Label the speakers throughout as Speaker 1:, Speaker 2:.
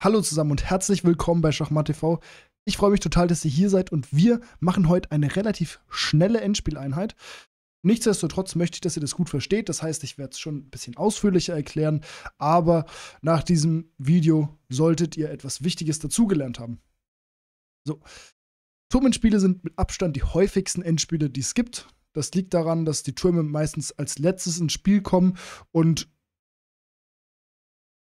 Speaker 1: Hallo zusammen und herzlich willkommen bei Schachmatt TV. Ich freue mich total, dass ihr hier seid und wir machen heute eine relativ schnelle Endspieleinheit. Nichtsdestotrotz möchte ich, dass ihr das gut versteht. Das heißt, ich werde es schon ein bisschen ausführlicher erklären, aber nach diesem Video solltet ihr etwas Wichtiges dazugelernt haben. So. Turmenspiele sind mit Abstand die häufigsten Endspiele, die es gibt. Das liegt daran, dass die Türme meistens als letztes ins Spiel kommen und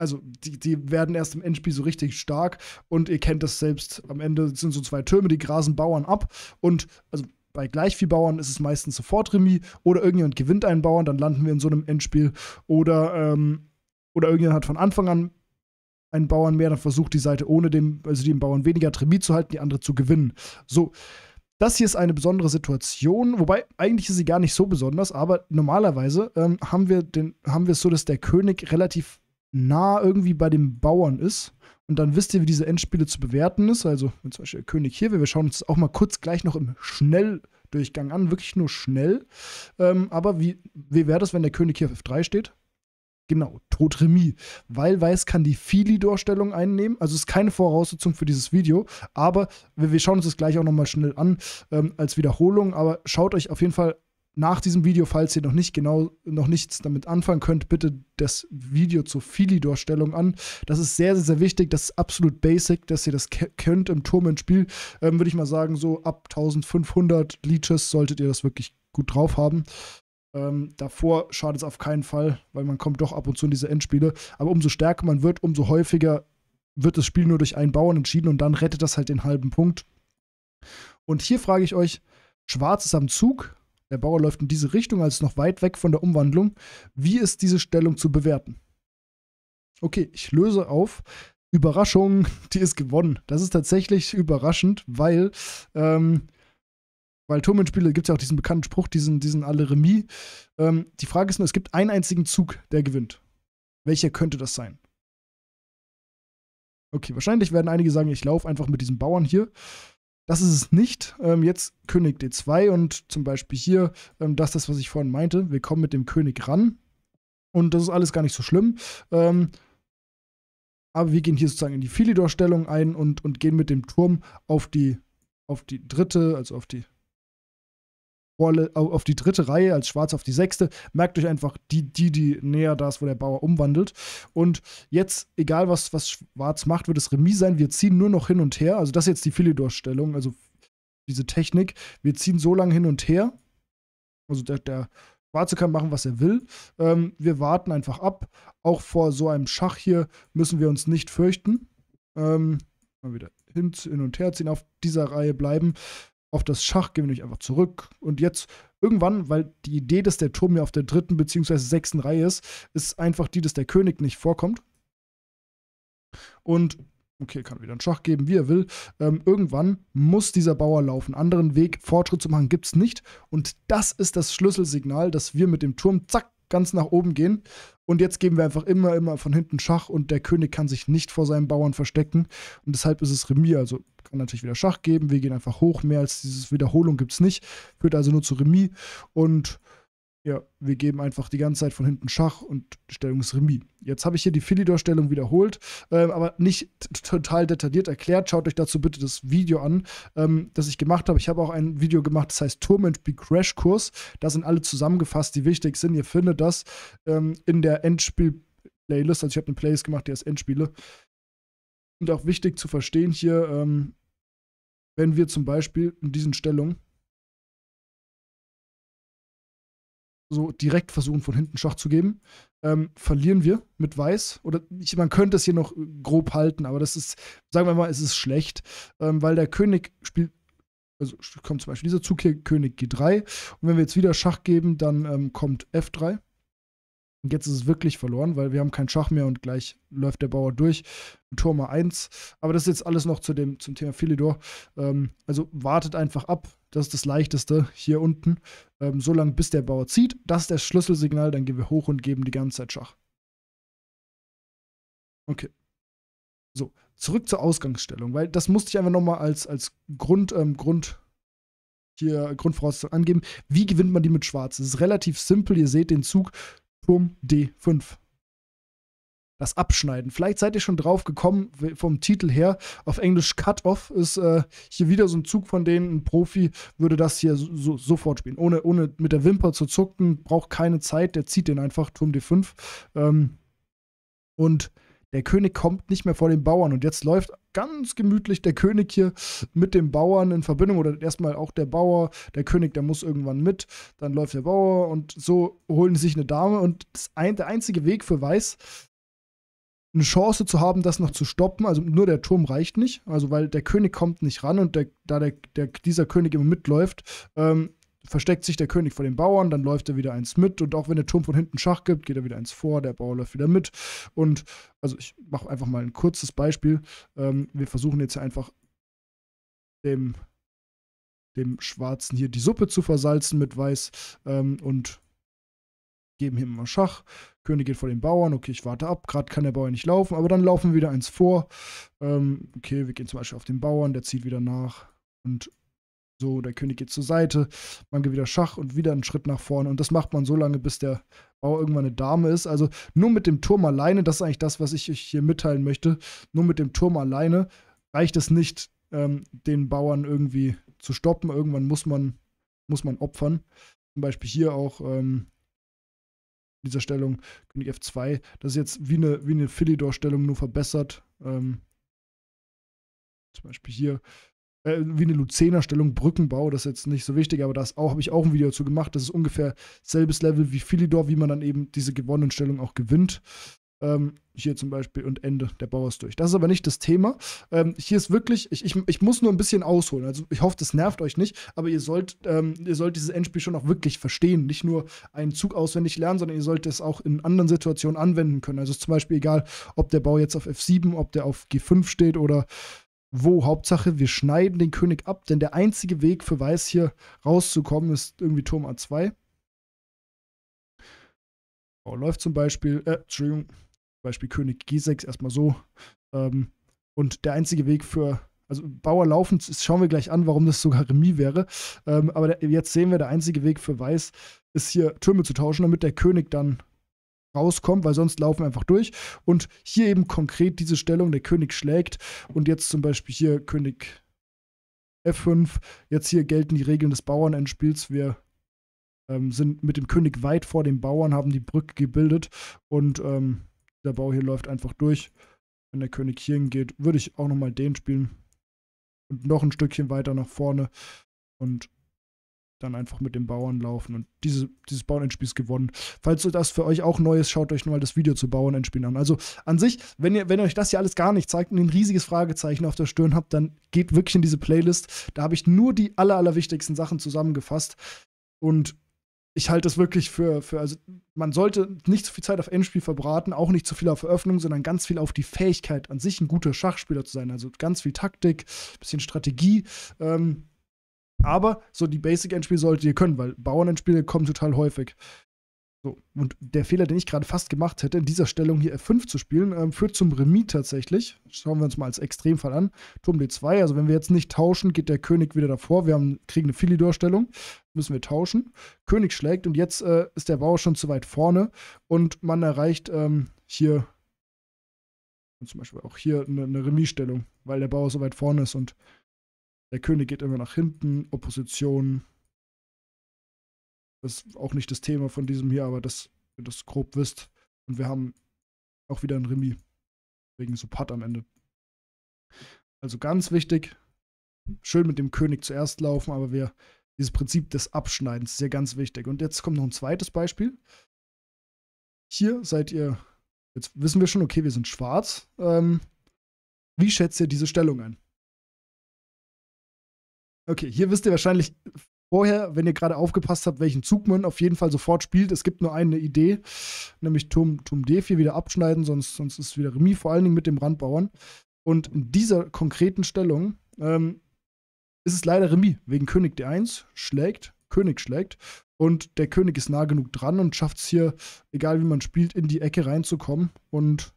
Speaker 1: also die, die werden erst im Endspiel so richtig stark und ihr kennt das selbst. Am Ende sind so zwei Türme, die grasen Bauern ab und also bei gleich viel Bauern ist es meistens sofort Remis oder irgendjemand gewinnt einen Bauern, dann landen wir in so einem Endspiel oder, ähm, oder irgendjemand hat von Anfang an einen Bauern mehr, dann versucht die Seite ohne dem, also den Bauern weniger Remis zu halten, die andere zu gewinnen. So. Das hier ist eine besondere Situation, wobei eigentlich ist sie gar nicht so besonders, aber normalerweise ähm, haben wir es so, dass der König relativ nah irgendwie bei dem Bauern ist. Und dann wisst ihr, wie diese Endspiele zu bewerten ist. Also, wenn zum Beispiel der König hier wir schauen uns das auch mal kurz gleich noch im Schnelldurchgang an, wirklich nur schnell. Ähm, aber wie, wie wäre das, wenn der König hier auf F3 steht? Genau, Totremie. Weil Weiß kann die fili dorstellung einnehmen. Also ist keine Voraussetzung für dieses Video. Aber wir, wir schauen uns das gleich auch nochmal schnell an ähm, als Wiederholung. Aber schaut euch auf jeden Fall nach diesem Video, falls ihr noch nicht genau noch nichts damit anfangen könnt, bitte das Video zur Philidor-Stellung an. Das ist sehr, sehr, sehr wichtig. Das ist absolut basic, dass ihr das könnt im Turm im Spiel. Ähm, Würde ich mal sagen, so ab 1500 Leeches solltet ihr das wirklich gut drauf haben. Ähm, davor schadet es auf keinen Fall, weil man kommt doch ab und zu in diese Endspiele. Aber umso stärker man wird, umso häufiger wird das Spiel nur durch einen Bauern entschieden und dann rettet das halt den halben Punkt. Und hier frage ich euch, Schwarz ist am Zug, der Bauer läuft in diese Richtung, also noch weit weg von der Umwandlung. Wie ist diese Stellung zu bewerten? Okay, ich löse auf. Überraschung, die ist gewonnen. Das ist tatsächlich überraschend, weil, ähm, weil Turmspiele gibt es ja auch diesen bekannten Spruch, diesen, diesen alle Remis. Ähm, die Frage ist nur, es gibt einen einzigen Zug, der gewinnt. Welcher könnte das sein? Okay, wahrscheinlich werden einige sagen, ich laufe einfach mit diesem Bauern hier. Das ist es nicht. Ähm, jetzt König D2 und zum Beispiel hier ähm, das, das, was ich vorhin meinte. Wir kommen mit dem König ran. Und das ist alles gar nicht so schlimm. Ähm, aber wir gehen hier sozusagen in die Philidor-Stellung ein und, und gehen mit dem Turm auf die, auf die dritte, also auf die Rolle auf die dritte Reihe, als Schwarz auf die sechste. Merkt euch einfach die, die, die näher da ist, wo der Bauer umwandelt. Und jetzt, egal was, was Schwarz macht, wird es Remis sein. Wir ziehen nur noch hin und her. Also das ist jetzt die Philidor-Stellung, also diese Technik. Wir ziehen so lange hin und her. Also der, der Schwarze kann machen, was er will. Ähm, wir warten einfach ab. Auch vor so einem Schach hier müssen wir uns nicht fürchten. Ähm, mal wieder hin, hin und her ziehen, auf dieser Reihe bleiben auf das Schach gehen wir nämlich einfach zurück. Und jetzt irgendwann, weil die Idee, dass der Turm ja auf der dritten bzw. sechsten Reihe ist, ist einfach die, dass der König nicht vorkommt. Und okay, kann wieder einen Schach geben, wie er will. Ähm, irgendwann muss dieser Bauer laufen. Anderen Weg, Fortschritt zu machen, gibt es nicht. Und das ist das Schlüsselsignal, dass wir mit dem Turm, zack, ganz nach oben gehen. Und jetzt geben wir einfach immer, immer von hinten Schach und der König kann sich nicht vor seinen Bauern verstecken. Und deshalb ist es Remis. Also kann natürlich wieder Schach geben. Wir gehen einfach hoch. Mehr als dieses Wiederholung gibt es nicht. Führt also nur zu Remis. Und ja, wir geben einfach die ganze Zeit von hinten Schach und Stellung ist Remis. Jetzt habe ich hier die Philidor-Stellung wiederholt, ähm, aber nicht total detailliert erklärt. Schaut euch dazu bitte das Video an, ähm, das ich gemacht habe. Ich habe auch ein Video gemacht, das heißt Turm and Be Crash Kurs. Da sind alle zusammengefasst, die wichtig sind. Ihr findet das ähm, in der Endspiel-Playlist. Also ich habe eine Playlist gemacht, die heißt Endspiele. Und auch wichtig zu verstehen hier, ähm, wenn wir zum Beispiel in diesen Stellungen so direkt versuchen, von hinten Schach zu geben. Ähm, verlieren wir mit Weiß. Oder ich, man könnte es hier noch grob halten, aber das ist, sagen wir mal, es ist schlecht, ähm, weil der König spielt. Also kommt zum Beispiel dieser Zug hier, König G3. Und wenn wir jetzt wieder Schach geben, dann ähm, kommt F3. Und jetzt ist es wirklich verloren, weil wir haben keinen Schach mehr und gleich läuft der Bauer durch. Turm a 1. Aber das ist jetzt alles noch zu dem, zum Thema Philidor. Ähm, also wartet einfach ab. Das ist das Leichteste hier unten. Ähm, so lange, bis der Bauer zieht. Das ist das Schlüsselsignal. Dann gehen wir hoch und geben die ganze Zeit Schach. Okay. So, zurück zur Ausgangsstellung, weil das musste ich einfach nochmal als, als Grund, ähm, Grund, hier Grundvoraussetzung angeben. Wie gewinnt man die mit Schwarz? Es ist relativ simpel. Ihr seht den Zug Turm D5. Das Abschneiden. Vielleicht seid ihr schon drauf gekommen vom Titel her. Auf Englisch Cut-Off ist äh, hier wieder so ein Zug von denen. Ein Profi würde das hier so, so, sofort spielen. Ohne, ohne mit der Wimper zu zucken, braucht keine Zeit. Der zieht den einfach, Turm D5. Ähm, und der König kommt nicht mehr vor den Bauern. Und jetzt läuft ganz gemütlich der König hier mit dem Bauern in Verbindung oder erstmal auch der Bauer, der König, der muss irgendwann mit, dann läuft der Bauer und so holen sie sich eine Dame. Und ein, der einzige Weg für Weiß, eine Chance zu haben, das noch zu stoppen. Also nur der Turm reicht nicht, also weil der König kommt nicht ran und der, da der, der, dieser König immer mitläuft, ähm, versteckt sich der König vor den Bauern, dann läuft er wieder eins mit und auch wenn der Turm von hinten Schach gibt, geht er wieder eins vor, der Bauer läuft wieder mit. Und also ich mache einfach mal ein kurzes Beispiel. Ähm, wir versuchen jetzt einfach dem, dem Schwarzen hier die Suppe zu versalzen mit Weiß ähm, und geben hier mal Schach. König geht vor den Bauern, okay, ich warte ab, gerade kann der Bauer nicht laufen, aber dann laufen wir wieder eins vor. Ähm, okay, wir gehen zum Beispiel auf den Bauern, der zieht wieder nach und so, der König geht zur Seite, man geht wieder Schach und wieder einen Schritt nach vorne. Und das macht man so lange, bis der Bauer irgendwann eine Dame ist. Also nur mit dem Turm alleine, das ist eigentlich das, was ich euch hier mitteilen möchte, nur mit dem Turm alleine reicht es nicht, ähm, den Bauern irgendwie zu stoppen. Irgendwann muss man, muss man opfern. Zum Beispiel hier auch ähm, in dieser Stellung König F2. Das ist jetzt wie eine, wie eine Philidor-Stellung, nur verbessert. Ähm, zum Beispiel hier äh, wie eine Luzerner-Stellung, Brückenbau, das ist jetzt nicht so wichtig, aber das auch habe ich auch ein Video dazu gemacht. Das ist ungefähr selbes Level wie Philidor, wie man dann eben diese gewonnenen Stellung auch gewinnt. Ähm, hier zum Beispiel und Ende, der Bauer ist durch. Das ist aber nicht das Thema. Ähm, hier ist wirklich, ich, ich, ich muss nur ein bisschen ausholen. Also ich hoffe, das nervt euch nicht, aber ihr sollt, ähm, ihr sollt dieses Endspiel schon auch wirklich verstehen. Nicht nur einen Zug auswendig lernen, sondern ihr sollt es auch in anderen Situationen anwenden können. Also ist zum Beispiel egal, ob der Bau jetzt auf F7, ob der auf G5 steht oder wo Hauptsache wir schneiden den König ab, denn der einzige Weg für Weiß hier rauszukommen ist irgendwie Turm A2. Oh, läuft zum Beispiel, äh, Entschuldigung, zum Beispiel König G6 erstmal so. Ähm, und der einzige Weg für, also Bauer laufen, das schauen wir gleich an, warum das sogar Remis wäre. Ähm, aber der, jetzt sehen wir, der einzige Weg für Weiß ist hier Türme zu tauschen, damit der König dann rauskommt, weil sonst laufen wir einfach durch. Und hier eben konkret diese Stellung, der König schlägt und jetzt zum Beispiel hier König F5. Jetzt hier gelten die Regeln des Bauernendspiels. Wir ähm, sind mit dem König weit vor dem Bauern, haben die Brücke gebildet und ähm, der Bau hier läuft einfach durch. Wenn der König hier hingeht, würde ich auch nochmal den spielen. Und noch ein Stückchen weiter nach vorne. Und dann einfach mit dem Bauern laufen. Und diese, dieses Bauernendspiel ist gewonnen. Falls das für euch auch neu ist, schaut euch nochmal das Video zu Bauernendspielen an. Also an sich, wenn ihr, wenn euch das hier alles gar nicht zeigt und ein riesiges Fragezeichen auf der Stirn habt, dann geht wirklich in diese Playlist. Da habe ich nur die aller, allerwichtigsten Sachen zusammengefasst. Und ich halte es wirklich für, für, also man sollte nicht zu viel Zeit auf Endspiel verbraten, auch nicht zu viel auf Eröffnung, sondern ganz viel auf die Fähigkeit an sich, ein guter Schachspieler zu sein. Also ganz viel Taktik, bisschen Strategie. Ähm, aber so die Basic-Endspiele solltet ihr können, weil Bauern-Endspiele kommen total häufig. So, und der Fehler, den ich gerade fast gemacht hätte, in dieser Stellung hier F5 zu spielen, ähm, führt zum Remis tatsächlich. Schauen wir uns mal als Extremfall an. Turm D2, also wenn wir jetzt nicht tauschen, geht der König wieder davor. Wir haben, kriegen eine Philidor-Stellung, müssen wir tauschen. König schlägt und jetzt äh, ist der Bauer schon zu weit vorne und man erreicht ähm, hier zum Beispiel auch hier eine, eine Remis-Stellung, weil der Bauer so weit vorne ist und der König geht immer nach hinten, Opposition. Das ist auch nicht das Thema von diesem hier, aber das, ihr das grob wisst. Und wir haben auch wieder ein Remis. Wegen Supat am Ende. Also ganz wichtig, schön mit dem König zuerst laufen, aber wir, dieses Prinzip des Abschneidens ist ja ganz wichtig. Und jetzt kommt noch ein zweites Beispiel. Hier seid ihr, jetzt wissen wir schon, okay, wir sind schwarz. Ähm, wie schätzt ihr diese Stellung ein? Okay, hier wisst ihr wahrscheinlich vorher, wenn ihr gerade aufgepasst habt, welchen Zug man auf jeden Fall sofort spielt. Es gibt nur eine Idee, nämlich Turm, Turm D4 wieder abschneiden, sonst, sonst ist wieder Remis, vor allen Dingen mit dem Randbauern. Und in dieser konkreten Stellung ähm, ist es leider Remis, wegen König D1 schlägt, König schlägt. Und der König ist nah genug dran und schafft es hier, egal wie man spielt, in die Ecke reinzukommen und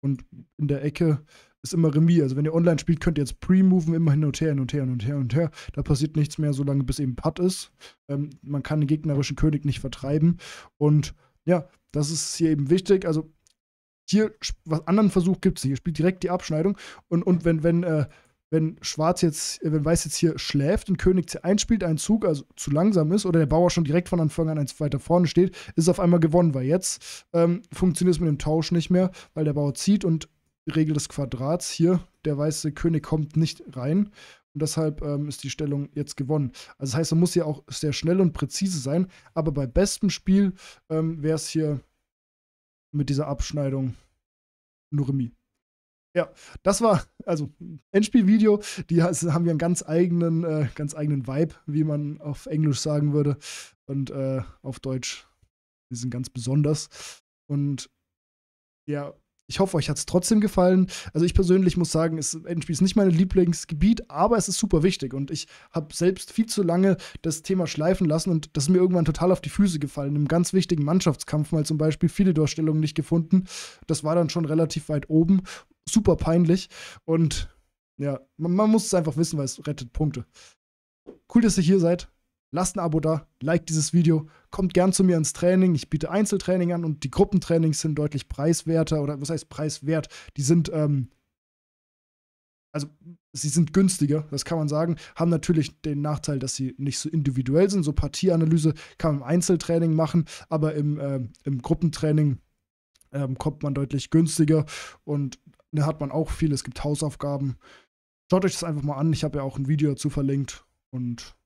Speaker 1: und in der Ecke ist immer Remis. Also wenn ihr online spielt, könnt ihr jetzt pre-moven, immer hin und her, hin und her, hin und her, hin und her. Da passiert nichts mehr, solange bis eben Putt ist. Ähm, man kann den gegnerischen König nicht vertreiben. Und ja, das ist hier eben wichtig. Also hier, was anderen Versuch gibt es Hier spielt direkt die Abschneidung. Und, und wenn, wenn äh, wenn Schwarz jetzt, äh, wenn Weiß jetzt hier schläft und König C1 spielt, einen Zug, also zu langsam ist, oder der Bauer schon direkt von Anfang an eins weiter vorne steht, ist auf einmal gewonnen, weil jetzt ähm, funktioniert es mit dem Tausch nicht mehr, weil der Bauer zieht und die Regel des Quadrats hier, der weiße König kommt nicht rein. Und deshalb ähm, ist die Stellung jetzt gewonnen. Also das heißt, man muss ja auch sehr schnell und präzise sein. Aber bei bestem Spiel ähm, wäre es hier mit dieser Abschneidung nur Remis. Ja, das war also Endspielvideo. Die haben ja einen ganz eigenen, äh, ganz eigenen Vibe, wie man auf Englisch sagen würde. Und äh, auf Deutsch, die sind ganz besonders. Und ja, ich hoffe, euch hat es trotzdem gefallen. Also ich persönlich muss sagen, es, Endspiel ist nicht mein Lieblingsgebiet, aber es ist super wichtig. Und ich habe selbst viel zu lange das Thema schleifen lassen und das ist mir irgendwann total auf die Füße gefallen. Im ganz wichtigen Mannschaftskampf mal zum Beispiel viele Durchstellungen nicht gefunden. Das war dann schon relativ weit oben super peinlich. Und ja, man, man muss es einfach wissen, weil es rettet Punkte. Cool, dass ihr hier seid. Lasst ein Abo da, liked dieses Video, kommt gern zu mir ins Training. Ich biete Einzeltraining an und die Gruppentrainings sind deutlich preiswerter oder was heißt preiswert? Die sind ähm, also sie sind günstiger, das kann man sagen, haben natürlich den Nachteil, dass sie nicht so individuell sind. So Partieanalyse kann man im Einzeltraining machen, aber im, äh, im Gruppentraining ähm, kommt man deutlich günstiger und da hat man auch viel. Es gibt Hausaufgaben. Schaut euch das einfach mal an. Ich habe ja auch ein Video dazu verlinkt. Und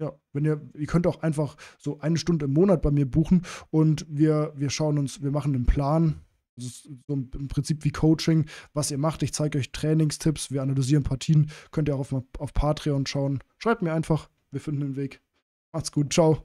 Speaker 1: ja, wenn ihr, ihr könnt auch einfach so eine Stunde im Monat bei mir buchen und wir, wir schauen uns, wir machen einen Plan. Das ist so im Prinzip wie Coaching, was ihr macht. Ich zeige euch Trainingstipps, wir analysieren Partien. Könnt ihr auch auf, auf Patreon schauen. Schreibt mir einfach, wir finden den Weg. Macht's gut, ciao.